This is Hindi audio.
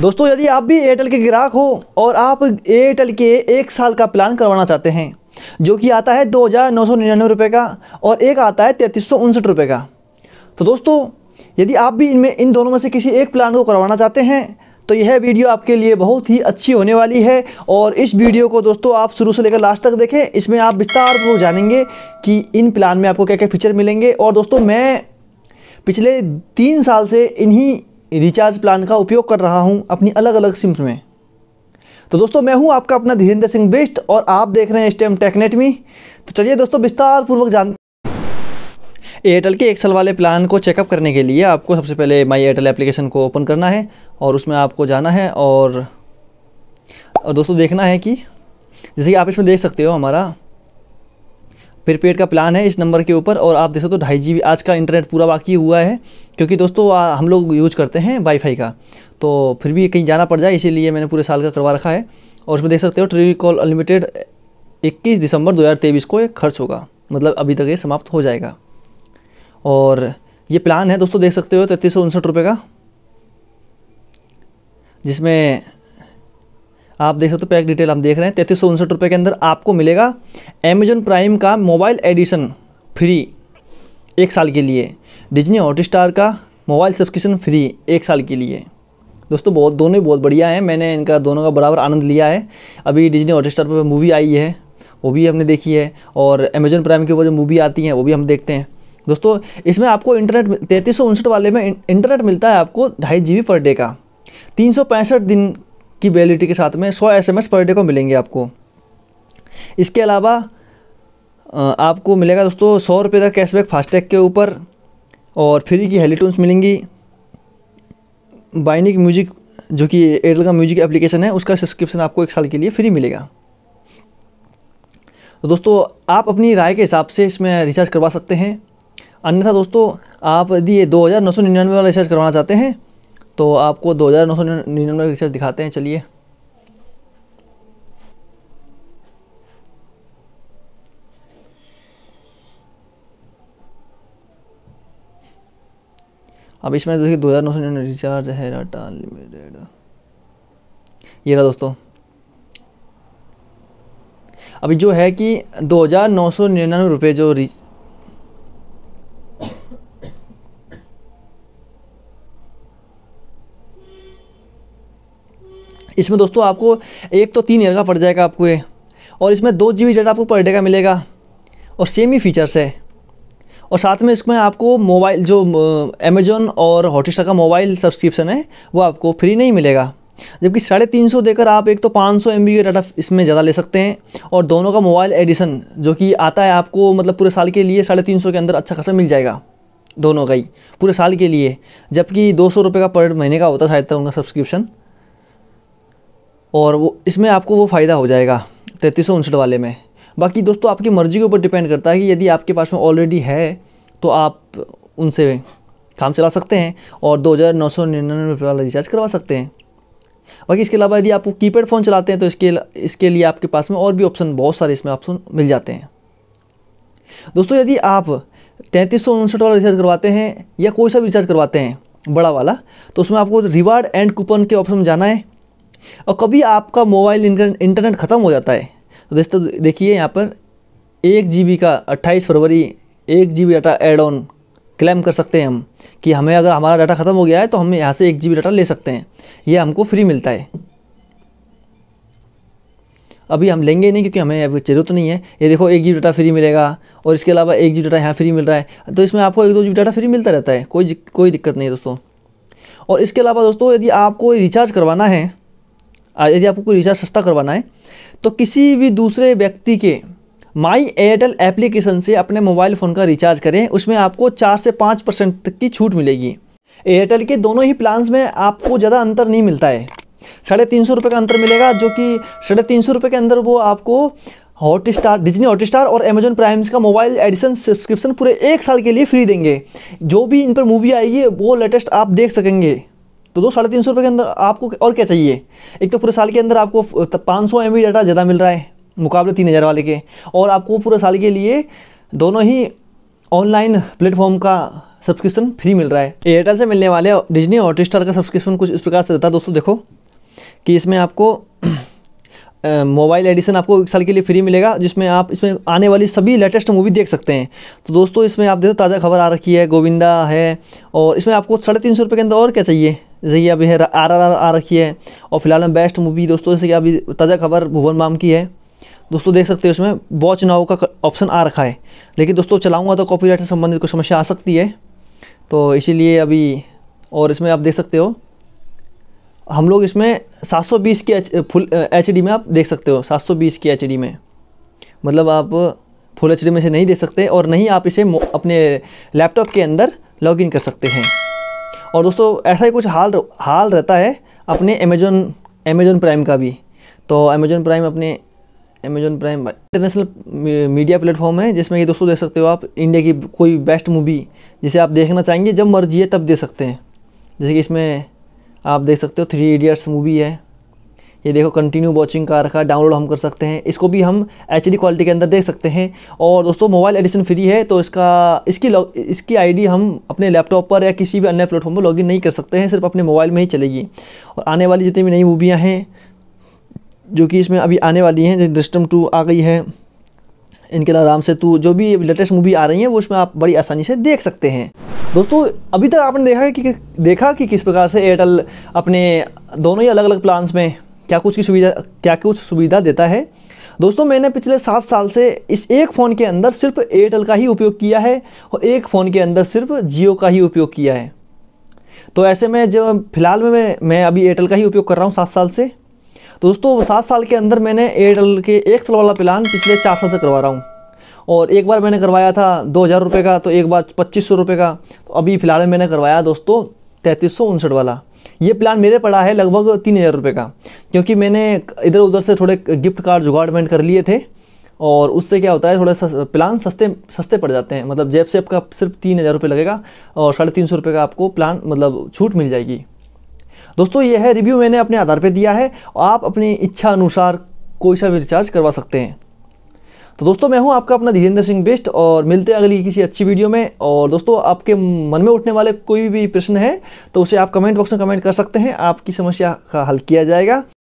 दोस्तों यदि आप भी एयरटेल के ग्राहक हो और आप एयरटेल के एक साल का प्लान करवाना चाहते हैं जो कि आता है दो हज़ार नौ सौ निन्यानवे रुपये का और एक आता है तैंतीस सौ उनसठ रुपये का तो दोस्तों यदि आप भी इनमें इन दोनों में से किसी एक प्लान को करवाना चाहते हैं तो यह वीडियो आपके लिए बहुत ही अच्छी होने वाली है और इस वीडियो को दोस्तों आप शुरू से लेकर लास्ट तक देखें इसमें आप विस्तार पूर्वक जानेंगे कि इन प्लान में आपको क्या क्या फीचर मिलेंगे और दोस्तों मैं पिछले तीन साल से इन्हीं रिचार्ज प्लान का उपयोग कर रहा हूँ अपनी अलग अलग सिम्स में तो दोस्तों मैं हूँ आपका अपना धीरेन्द्र सिंह बिस्ट और आप देख रहे हैं इस टाइम टेकनेट में तो चलिए दोस्तों विस्तार पूर्वक जान एयरटेल के एक साल वाले प्लान को चेकअप करने के लिए आपको सबसे पहले माई एयरटेल एप्लीकेशन को ओपन करना है और उसमें आपको जाना है और और दोस्तों देखना है कि जैसे कि आप इसमें देख सकते हो हमारा प्रीपेड का प्लान है इस नंबर के ऊपर और आप देख सकते हो ढाई जी आज का इंटरनेट पूरा बाकी हुआ है क्योंकि दोस्तों हम लोग यूज करते हैं वाईफाई का तो फिर भी कहीं जाना पड़ जाए इसीलिए मैंने पूरे साल का करवा रखा है और उसमें देख सकते हो ट्री कॉल अनलिमिटेड 21 दिसंबर 2023 को एक खर्च होगा मतलब अभी तक ये समाप्त हो जाएगा और ये प्लान है दोस्तों देख सकते हो तैंतीस सौ उनसठ रुपये का जिसमें आप देख सकते हो पैक डिटेल हम देख रहे हैं तैंतीस सौ के अंदर आपको मिलेगा अमेजन प्राइम का मोबाइल एडिशन फ्री एक साल के लिए डिजनी स्टार का मोबाइल सब्सक्रिप्शन फ्री एक साल के लिए दोस्तों बहुत दोनों ही बहुत बढ़िया हैं मैंने इनका दोनों का बराबर आनंद लिया है अभी डिजनी हॉट स्टार पर मूवी आई है वो भी हमने देखी है और अमेजन प्राइम के ऊपर जो मूवी आती हैं वो भी हम देखते हैं दोस्तों इसमें आपको इंटरनेट तैंतीस वाले में इंटरनेट मिलता है आपको ढाई जी पर डे का तीन दिन की वैलिडिटी के साथ में सौ एस पर डे को मिलेंगे आपको इसके अलावा आपको मिलेगा दोस्तों सौ रुपये का कैशबैक फास्टैग के ऊपर और फ्री की हेलीटून्स मिलेंगी बाइनिक म्यूजिक जो कि एयरटेल का म्यूजिक एप्लीकेशन है उसका सब्सक्रिप्शन आपको एक साल के लिए फ्री मिलेगा तो दोस्तों आप अपनी राय के हिसाब से इसमें रिचार्ज करवा सकते हैं अन्यथा दोस्तों आप यदि ये दो हज़ार नौ सौ निन्यानवे वाला रिचार्ज करवाना चाहते हैं तो आपको दो हज़ार नौ सौ निन्यानवे रिसर्च दिखाते हैं चलिए अब इसमें देखिए दो हज़ार नौ सौ निन्यानवे रिचार्ज है डाटा अनलिमिटेड ये रहा दोस्तों अभी जो है कि दो हज़ार नौ सौ निन्यानवे रुपये जो रिच इसमें दोस्तों आपको एक तो तीन ईयर का पड़ जाएगा आपको ये और इसमें दो जी बी डाटा आपको पर डे का मिलेगा और सेम ही फीचर्स है और साथ में इसमें आपको मोबाइल जो अमेजोन और हॉटस्टार का मोबाइल सब्सक्रिप्शन है वो आपको फ्री नहीं मिलेगा जबकि साढ़े तीन सौ देकर आप एक तो पाँच सौ एम बी डाटा इसमें ज़्यादा ले सकते हैं और दोनों का मोबाइल एडिशन जो कि आता है आपको मतलब पूरे साल के लिए साढ़े तीन सौ के अंदर अच्छा खासा मिल जाएगा दोनों का ही पूरे साल के लिए जबकि दो सौ रुपये का पर महीने का होता शायद था उनका सब्सक्रिप्शन और वो इसमें आपको वो फ़ायदा हो जाएगा तैंतीस सौ उनसठ वाले में बाकी दोस्तों आपकी मर्ज़ी के ऊपर डिपेंड करता है कि यदि आपके पास में ऑलरेडी है तो आप उनसे काम चला सकते हैं और दो हज़ार नौ सौ निन्यानवे वाला रिचार्ज करवा सकते हैं बाकी इसके अलावा यदि आप कीपैड फ़ोन चलाते हैं तो इसके इसके लिए आपके पास में और भी ऑप्शन बहुत सारे इसमें ऑप्शन मिल जाते हैं दोस्तों यदि आप तैंतीस सौ उनसठ वाला रिचार्ज करवाते हैं या कोई सा भी रिचार्ज करवाते हैं बड़ा वाला तो उसमें आपको रिवार्ड एंड कूपन के ऑप्शन में जाना है और कभी आपका मोबाइल इंटरनेट ख़त्म हो जाता है तो दोस्तों देखिए यहाँ पर एक जी का अट्ठाईस फरवरी एक G data add on claim कर सकते हैं हम कि हमें अगर हमारा डाटा ख़त्म हो गया है तो हम यहाँ से एक जी डाटा ले सकते हैं ये हमको फ्री मिलता है अभी हम लेंगे नहीं क्योंकि हमें अभी जरूरत तो नहीं है ये देखो एक जी डाटा फ्री मिलेगा और इसके अलावा एक जी डाटा यहाँ फ्री मिल रहा है तो इसमें आपको एक दो जी डाटा फ्री मिलता रहता है कोई कोई दिक्कत नहीं है दोस्तों और इसके अलावा दोस्तों यदि आपको रिचार्ज करवाना है यदि आपको कोई रिचार्ज सस्ता करवाना है तो किसी भी दूसरे व्यक्ति के माई एयरटेल एप्लीकेशन से अपने मोबाइल फ़ोन का रिचार्ज करें उसमें आपको चार से पाँच परसेंट तक की छूट मिलेगी एयरटेल के दोनों ही प्लान्स में आपको ज़्यादा अंतर नहीं मिलता है साढ़े तीन सौ रुपये का अंतर मिलेगा जो कि साढ़े तीन सौ रुपये के अंदर वो आपको Hotstar Disney Hotstar और अमेजन प्राइम्स का मोबाइल एडिशन सब्सक्रिप्शन पूरे एक साल के लिए फ्री देंगे जो भी इन पर मूवी आएगी वो लेटेस्ट आप देख सकेंगे तो दो साढ़े तीन सौ रुपये के अंदर आपको और क्या चाहिए एक तो पूरे साल के अंदर आपको पाँच सौ एम डाटा ज़्यादा मिल रहा है मुकाबले तीन हज़ार वाले के और आपको पूरे साल के लिए दोनों ही ऑनलाइन प्लेटफॉर्म का सब्सक्रिप्शन फ्री मिल रहा है एयरटेल से मिलने वाले डिजनी हॉटस्टार का सब्सक्रिप्शन कुछ इस प्रकार से रहता है दोस्तों देखो कि इसमें आपको मोबाइल एडिशन आपको एक साल के लिए फ्री मिलेगा जिसमें आप इसमें आने वाली सभी लेटेस्ट मूवी देख सकते हैं तो दोस्तों इसमें आप देखो ताज़ा खबर आ रखी है गोविंदा है और इसमें आपको साढ़े तीन सौ रुपये के अंदर और क्या चाहिए जैसे अभी है आर आर आर आ रखी है और फिलहाल में बेस्ट मूवी दोस्तों जैसे कि अभी ताज़ा खबर भुवन माम की है दोस्तों देख सकते हो इसमें वॉच नाव का ऑप्शन आ रखा है लेकिन दोस्तों चलाऊँगा तो कॉपीराइट से संबंधित कोई समस्या आ सकती है तो इसीलिए अभी और इसमें आप देख सकते हो हम लोग इसमें 720 की एच फुल एच में आप देख सकते हो 720 की एच में मतलब आप फुल एच में से नहीं देख सकते और नहीं आप इसे अपने लैपटॉप के अंदर लॉगिन कर सकते हैं और दोस्तों ऐसा ही कुछ हाल हाल रहता है अपने अमेजोन अमेजोन प्राइम का भी तो अमेजोन प्राइम अपने Amazon Prime international media platform है जिसमें ये दोस्तों देख सकते हो आप इंडिया की कोई बेस्ट मूवी जिसे आप देखना चाहेंगे जब मर्जी है तब देख सकते हैं जैसे कि इसमें आप देख सकते हो थ्री इडियट्स मूवी है ये देखो कंटिन्यू वॉचिंग का रखा डाउनलोड हम कर सकते हैं इसको भी हम एच क्वालिटी के अंदर देख सकते हैं और दोस्तों मोबाइल एडिशन फ्री है तो इसका इसकी इसकी आईडी हम अपने लैपटॉप पर या किसी भी अन्य प्लेटफॉर्म पर लॉगिन नहीं कर सकते हैं सिर्फ अपने मोबाइल में ही चलेगी और आने वाली जितनी भी नई मूवियाँ हैं जो कि इसमें अभी आने वाली हैं जैसे दृष्टम टू आ गई है इनके अलावा राम तो जो भी लेटेस्ट मूवी आ रही है वो उसमें आप बड़ी आसानी से देख सकते हैं दोस्तों अभी तक आपने देखा कि देखा कि किस प्रकार से एयरटेल अपने दोनों ही अलग अलग प्लान्स में क्या कुछ की सुविधा क्या कुछ सुविधा देता है दोस्तों मैंने पिछले सात साल से इस एक फ़ोन के अंदर सिर्फ एयरटेल का ही उपयोग किया है और एक फ़ोन के अंदर सिर्फ जियो का ही उपयोग किया है तो ऐसे में जब फ़िलहाल में मैं मैं अभी एयरटेल का ही उपयोग कर रहा हूँ सात साल से तो दोस्तों सात साल के अंदर मैंने एयरटेल के एक साल वाला प्लान पिछले चार साल से करवा रहा हूँ और एक बार मैंने करवाया था दो हज़ार रुपये का तो एक बार पच्चीस सौ रुपये का तो अभी फ़िलहाल मैंने करवाया दोस्तों तैंतीस सौ उनसठ वाला ये प्लान मेरे पड़ा है लगभग तीन हज़ार रुपये का क्योंकि मैंने इधर उधर से थोड़े गिफ्ट कार्ड जुगाड़मेंट कर लिए थे और उससे क्या होता है थोड़े सस, प्लान सस्ते सस्ते पड़ जाते हैं मतलब जेब से आपका सिर्फ तीन हज़ार रुपये लगेगा और साढ़े तीन सौ रुपये का आपको प्लान मतलब छूट मिल जाएगी दोस्तों ये है रिव्यू मैंने अपने आधार पर दिया है आप अपनी इच्छा अनुसार कोई सा भी रिचार्ज करवा सकते हैं तो दोस्तों मैं हूं आपका अपना धीरेन्द्र सिंह बिस्ट और मिलते हैं अगली किसी अच्छी वीडियो में और दोस्तों आपके मन में उठने वाले कोई भी प्रश्न है तो उसे आप कमेंट बॉक्स में कमेंट कर सकते हैं आपकी समस्या का हल किया जाएगा